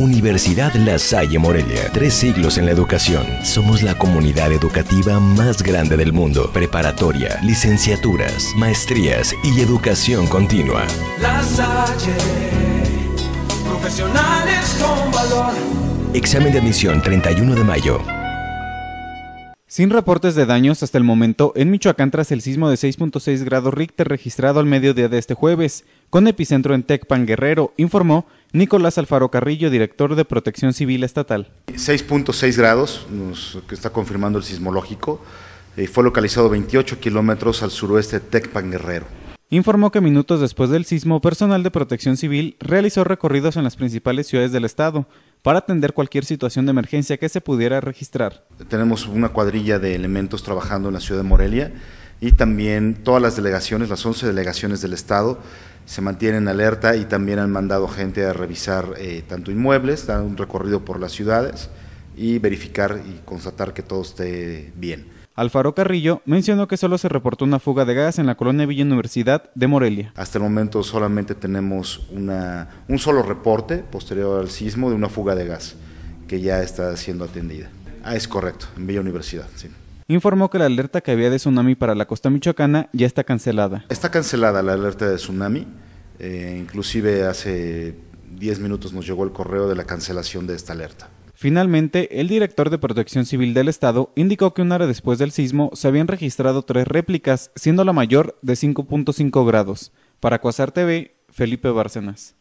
Universidad La Salle Morelia. Tres siglos en la educación. Somos la comunidad educativa más grande del mundo. Preparatoria, licenciaturas, maestrías y educación continua. La Salle, profesionales con valor. Examen de admisión 31 de mayo. Sin reportes de daños hasta el momento en Michoacán tras el sismo de 6.6 grados Richter registrado al mediodía de este jueves, con epicentro en Tecpan Guerrero, informó Nicolás Alfaro Carrillo, director de Protección Civil Estatal. 6.6 grados, que está confirmando el sismológico, eh, fue localizado 28 kilómetros al suroeste de Tecpan Guerrero. Informó que minutos después del sismo, personal de Protección Civil realizó recorridos en las principales ciudades del estado, para atender cualquier situación de emergencia que se pudiera registrar. Tenemos una cuadrilla de elementos trabajando en la ciudad de Morelia y también todas las delegaciones, las 11 delegaciones del Estado, se mantienen alerta y también han mandado gente a revisar eh, tanto inmuebles, dan un recorrido por las ciudades y verificar y constatar que todo esté bien. Alfaro Carrillo mencionó que solo se reportó una fuga de gas en la colonia Villa Universidad de Morelia. Hasta el momento solamente tenemos una, un solo reporte posterior al sismo de una fuga de gas que ya está siendo atendida. Ah, es correcto, en Villa Universidad, sí informó que la alerta que había de tsunami para la costa michoacana ya está cancelada. Está cancelada la alerta de tsunami, eh, inclusive hace 10 minutos nos llegó el correo de la cancelación de esta alerta. Finalmente, el director de Protección Civil del Estado indicó que un hora después del sismo se habían registrado tres réplicas, siendo la mayor de 5.5 grados. Para Cuasar TV, Felipe Bárcenas.